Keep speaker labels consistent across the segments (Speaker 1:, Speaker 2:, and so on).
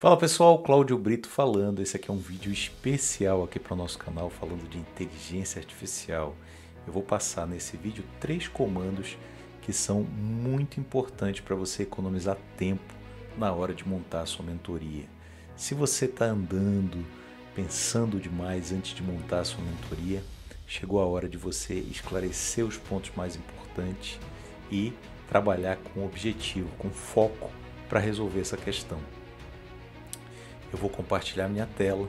Speaker 1: Fala pessoal, Cláudio Brito falando. Esse aqui é um vídeo especial aqui para o nosso canal falando de inteligência artificial. Eu vou passar nesse vídeo três comandos que são muito importantes para você economizar tempo na hora de montar a sua mentoria. Se você está andando, pensando demais antes de montar a sua mentoria, chegou a hora de você esclarecer os pontos mais importantes e trabalhar com objetivo, com foco para resolver essa questão eu vou compartilhar minha tela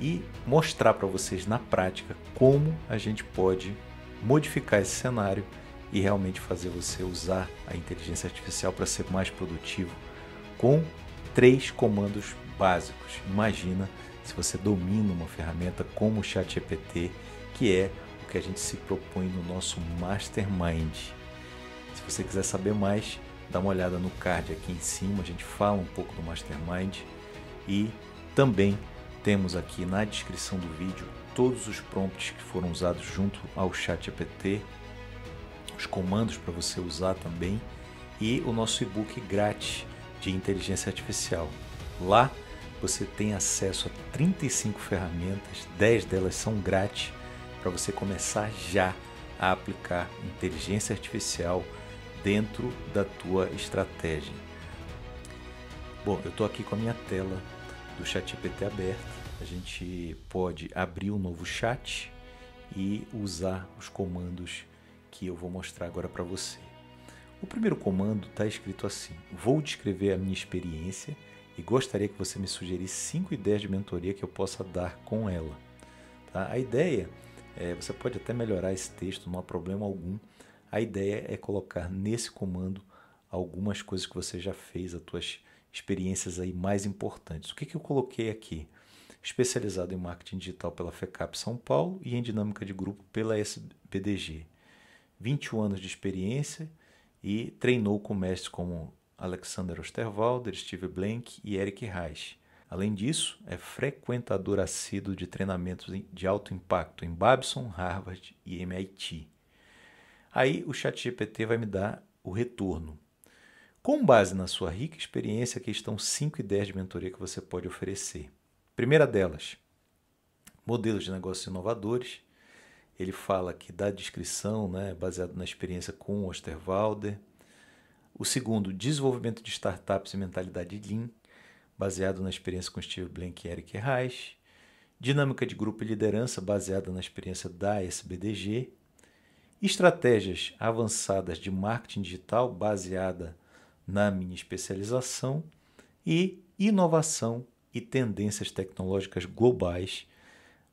Speaker 1: e mostrar para vocês na prática como a gente pode modificar esse cenário e realmente fazer você usar a inteligência artificial para ser mais produtivo com três comandos básicos. Imagina se você domina uma ferramenta como o ChatGPT, que é o que a gente se propõe no nosso Mastermind. Se você quiser saber mais, dá uma olhada no card aqui em cima, a gente fala um pouco do Mastermind. E também temos aqui na descrição do vídeo todos os prompts que foram usados junto ao chat APT, os comandos para você usar também e o nosso e-book grátis de inteligência artificial. Lá você tem acesso a 35 ferramentas, 10 delas são grátis para você começar já a aplicar inteligência artificial dentro da tua estratégia. Bom, eu estou aqui com a minha tela do ChatGPT aberto, A gente pode abrir um novo chat e usar os comandos que eu vou mostrar agora para você. O primeiro comando está escrito assim: Vou descrever a minha experiência e gostaria que você me sugerisse cinco ideias de mentoria que eu possa dar com ela. Tá? A ideia é, você pode até melhorar esse texto, não há problema algum. A ideia é colocar nesse comando algumas coisas que você já fez, as tuas experiências aí mais importantes. O que, que eu coloquei aqui? Especializado em marketing digital pela FECAP São Paulo e em dinâmica de grupo pela SBDG. 21 anos de experiência e treinou com mestres como Alexander Osterwalder, Steve Blank e Eric Reich. Além disso, é frequentador assíduo de treinamentos de alto impacto em Babson, Harvard e MIT. Aí o ChatGPT vai me dar o retorno com base na sua rica experiência, aqui estão cinco ideias de mentoria que você pode oferecer. Primeira delas, modelos de negócios inovadores. Ele fala que dá descrição, né, baseado na experiência com o Osterwalder. O segundo, desenvolvimento de startups e mentalidade Lean, baseado na experiência com Steve Blank e Eric Reich. Dinâmica de grupo e liderança, baseada na experiência da SBDG. Estratégias avançadas de marketing digital, baseada na minha especialização e inovação e tendências tecnológicas globais,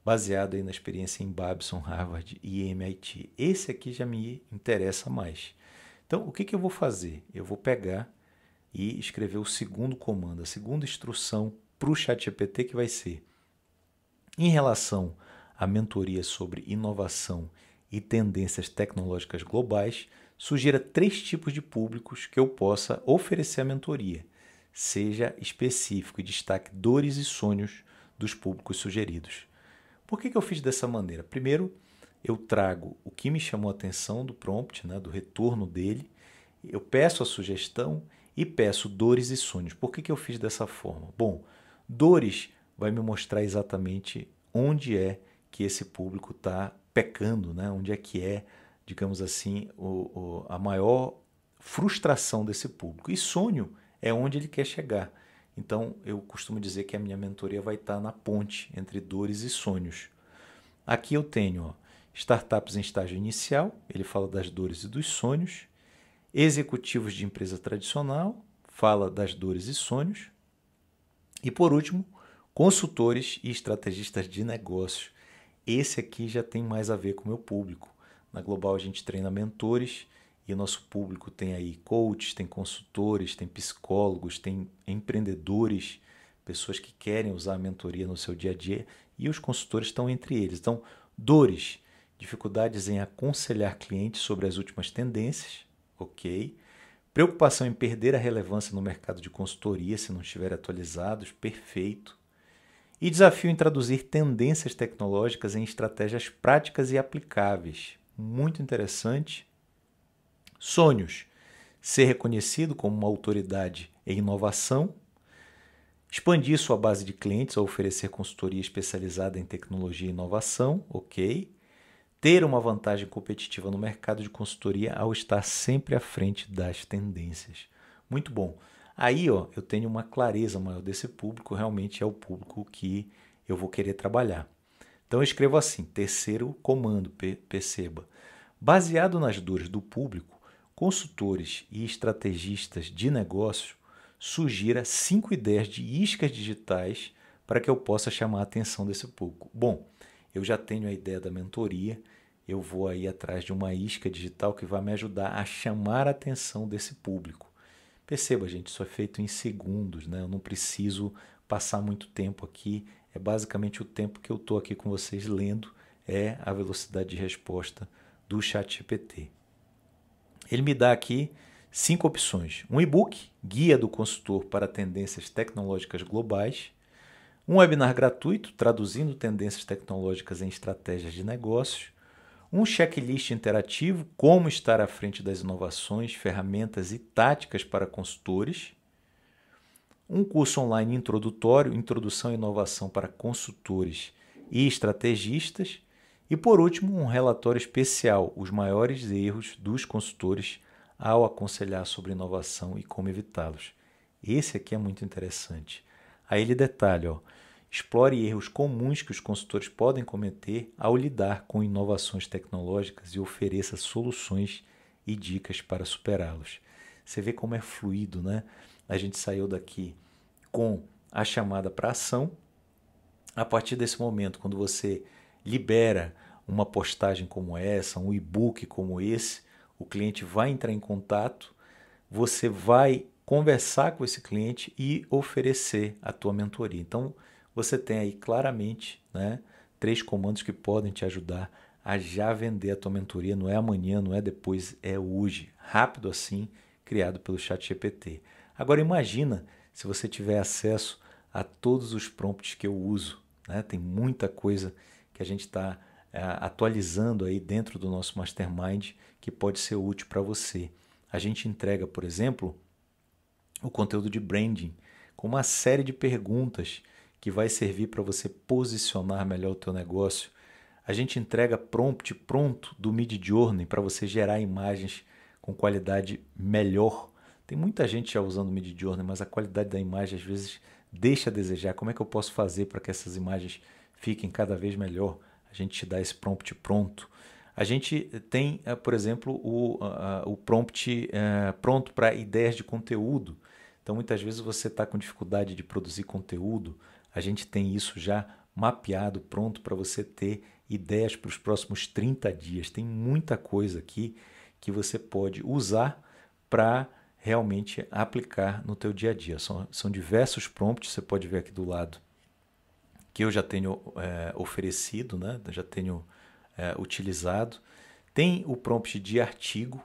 Speaker 1: baseado aí na experiência em Babson, Harvard e MIT. Esse aqui já me interessa mais. Então, o que, que eu vou fazer? Eu vou pegar e escrever o segundo comando, a segunda instrução para o ChatGPT, que vai ser em relação à mentoria sobre inovação e tendências tecnológicas globais, sugira três tipos de públicos que eu possa oferecer a mentoria. Seja específico e destaque dores e sonhos dos públicos sugeridos. Por que, que eu fiz dessa maneira? Primeiro, eu trago o que me chamou a atenção do prompt, né, do retorno dele, eu peço a sugestão e peço dores e sonhos. Por que, que eu fiz dessa forma? Bom, dores vai me mostrar exatamente onde é que esse público está pecando, né? onde é que é, digamos assim, o, o, a maior frustração desse público. E sonho é onde ele quer chegar. Então, eu costumo dizer que a minha mentoria vai estar na ponte entre dores e sonhos. Aqui eu tenho ó, startups em estágio inicial, ele fala das dores e dos sonhos, executivos de empresa tradicional, fala das dores e sonhos, e por último, consultores e estrategistas de negócios, esse aqui já tem mais a ver com o meu público. Na Global a gente treina mentores e o nosso público tem aí coaches, tem consultores, tem psicólogos, tem empreendedores, pessoas que querem usar a mentoria no seu dia a dia e os consultores estão entre eles. Então, dores, dificuldades em aconselhar clientes sobre as últimas tendências, ok. Preocupação em perder a relevância no mercado de consultoria se não estiver atualizados, perfeito e desafio em traduzir tendências tecnológicas em estratégias práticas e aplicáveis. Muito interessante. Sonhos: ser reconhecido como uma autoridade em inovação, expandir sua base de clientes ao oferecer consultoria especializada em tecnologia e inovação, ok. Ter uma vantagem competitiva no mercado de consultoria ao estar sempre à frente das tendências. Muito bom. Aí, ó, eu tenho uma clareza maior desse público, realmente é o público que eu vou querer trabalhar. Então eu escrevo assim, terceiro comando, perceba. Baseado nas dores do público, consultores e estrategistas de negócio sugira cinco ideias de iscas digitais para que eu possa chamar a atenção desse público. Bom, eu já tenho a ideia da mentoria, eu vou aí atrás de uma isca digital que vai me ajudar a chamar a atenção desse público. Perceba, gente, isso é feito em segundos, né? Eu não preciso passar muito tempo aqui. É basicamente o tempo que eu estou aqui com vocês lendo, é a velocidade de resposta do chat GPT. Ele me dá aqui cinco opções: um e-book, Guia do Consultor para Tendências Tecnológicas Globais, um webinar gratuito, traduzindo tendências tecnológicas em estratégias de negócios, um checklist interativo, como estar à frente das inovações, ferramentas e táticas para consultores. Um curso online introdutório, Introdução à Inovação para Consultores e Estrategistas. E, por último, um relatório especial, Os Maiores Erros dos Consultores ao Aconselhar sobre Inovação e Como Evitá-los. Esse aqui é muito interessante. Aí ele detalha, ó explore erros comuns que os consultores podem cometer ao lidar com inovações tecnológicas e ofereça soluções e dicas para superá-los. Você vê como é fluido, né? A gente saiu daqui com a chamada para ação. A partir desse momento, quando você libera uma postagem como essa, um e-book como esse, o cliente vai entrar em contato, você vai conversar com esse cliente e oferecer a tua mentoria. Então, você tem aí claramente né, três comandos que podem te ajudar a já vender a tua mentoria. Não é amanhã, não é depois, é hoje. Rápido assim, criado pelo Chat GPT. Agora imagina se você tiver acesso a todos os prompts que eu uso. Né? Tem muita coisa que a gente está é, atualizando aí dentro do nosso Mastermind que pode ser útil para você. A gente entrega, por exemplo, o conteúdo de branding com uma série de perguntas que vai servir para você posicionar melhor o teu negócio. A gente entrega prompt pronto do Midjourney para você gerar imagens com qualidade melhor. Tem muita gente já usando o Midjourney, mas a qualidade da imagem às vezes deixa a desejar. Como é que eu posso fazer para que essas imagens fiquem cada vez melhor? A gente te dá esse prompt pronto. A gente tem, eh, por exemplo, o, uh, o prompt uh, pronto para ideias de conteúdo. Então, muitas vezes você está com dificuldade de produzir conteúdo, a gente tem isso já mapeado, pronto para você ter ideias para os próximos 30 dias. Tem muita coisa aqui que você pode usar para realmente aplicar no teu dia a dia. São, são diversos prompts, você pode ver aqui do lado, que eu já tenho é, oferecido, né? já tenho é, utilizado. Tem o prompt de artigo,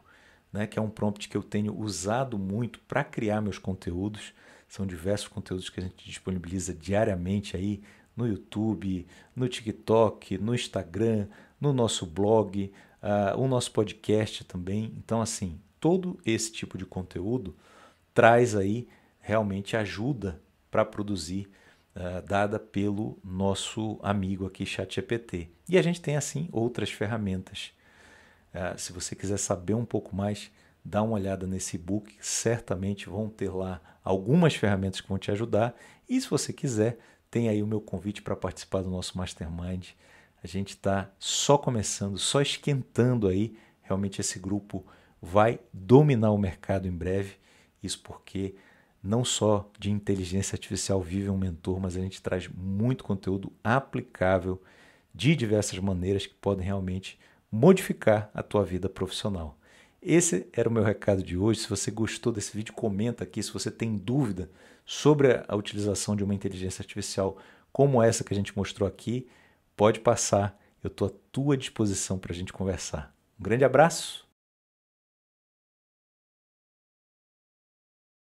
Speaker 1: né? que é um prompt que eu tenho usado muito para criar meus conteúdos. São diversos conteúdos que a gente disponibiliza diariamente aí no YouTube, no TikTok, no Instagram, no nosso blog, uh, o nosso podcast também. Então, assim, todo esse tipo de conteúdo traz aí realmente ajuda para produzir, uh, dada pelo nosso amigo aqui, ChatGPT. E a gente tem, assim, outras ferramentas. Uh, se você quiser saber um pouco mais, dá uma olhada nesse book certamente vão ter lá algumas ferramentas que vão te ajudar. E se você quiser, tem aí o meu convite para participar do nosso Mastermind. A gente está só começando, só esquentando aí. Realmente esse grupo vai dominar o mercado em breve. Isso porque não só de inteligência artificial vive um mentor, mas a gente traz muito conteúdo aplicável de diversas maneiras que podem realmente modificar a tua vida profissional. Esse era o meu recado de hoje. Se você gostou desse vídeo, comenta aqui. Se você tem dúvida sobre a utilização de uma inteligência artificial como essa que a gente mostrou aqui, pode passar. Eu estou à tua disposição para a gente conversar. Um grande abraço!